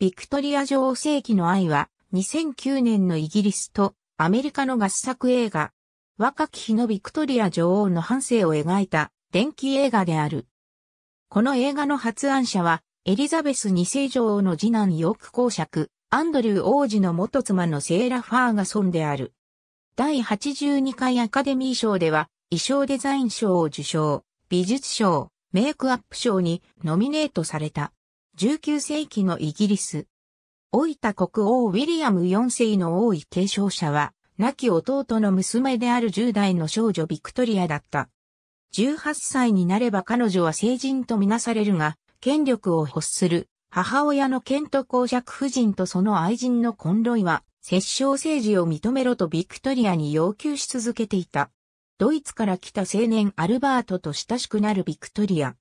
ビクトリア女王世紀の愛は、2009年のイギリスとアメリカの合作映画。若き日のビクトリア女王の半生を描いた伝記映画である。この映画の発案者は、エリザベス2世女王の次男ヨーク公爵、アンドリュー王子の元妻のセーラ・ファーガソンである。第82回アカデミー賞では、衣装デザイン賞を受賞、美術賞、メイクアップ賞にノミネートされた。19世紀のイギリス。老いた国王ウィリアム4世の王位継承者は、亡き弟の娘である10代の少女ビクトリアだった。18歳になれば彼女は成人とみなされるが、権力を欲する母親のケント公爵夫人とその愛人のコンロイは、摂政政治を認めろとビクトリアに要求し続けていた。ドイツから来た青年アルバートと親しくなるビクトリア。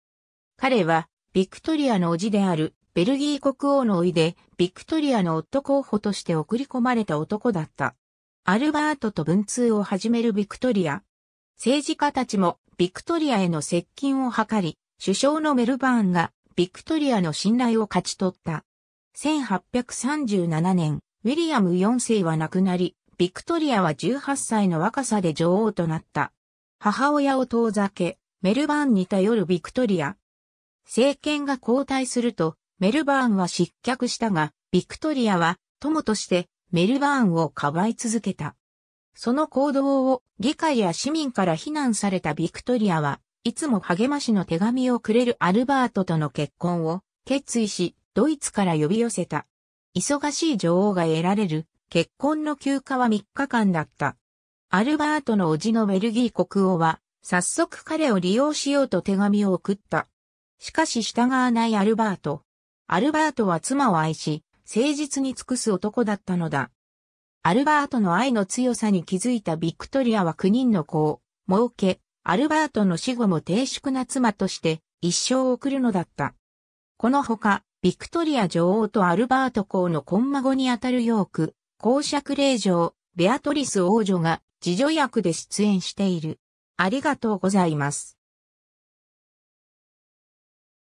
彼はビクトリアの叔父である、ベルギー国王の甥で、ビクトリアの夫候補として送り込まれた男だった。アルバートと文通を始めるビクトリア。政治家たちもビクトリアへの接近を図り、首相のメルバーンがビクトリアの信頼を勝ち取った。1837年、ウィリアム4世は亡くなり、ビクトリアは18歳の若さで女王となった。母親を遠ざけ、メルバーンに頼るビクトリア。政権が交代すると、メルバーンは失脚したが、ビクトリアは友としてメルバーンをかばい続けた。その行動を議会や市民から非難されたビクトリアは、いつも励ましの手紙をくれるアルバートとの結婚を決意し、ドイツから呼び寄せた。忙しい女王が得られる結婚の休暇は3日間だった。アルバートの叔父のベルギー国王は、早速彼を利用しようと手紙を送った。しかし従わないアルバート。アルバートは妻を愛し、誠実に尽くす男だったのだ。アルバートの愛の強さに気づいたビクトリアは9人の子を、儲け、アルバートの死後も低粛な妻として一生を送るのだった。このほか、ビクトリア女王とアルバート公のコンマ後にあたるヨーク、公爵令嬢、ベアトリス王女が自助役で出演している。ありがとうございます。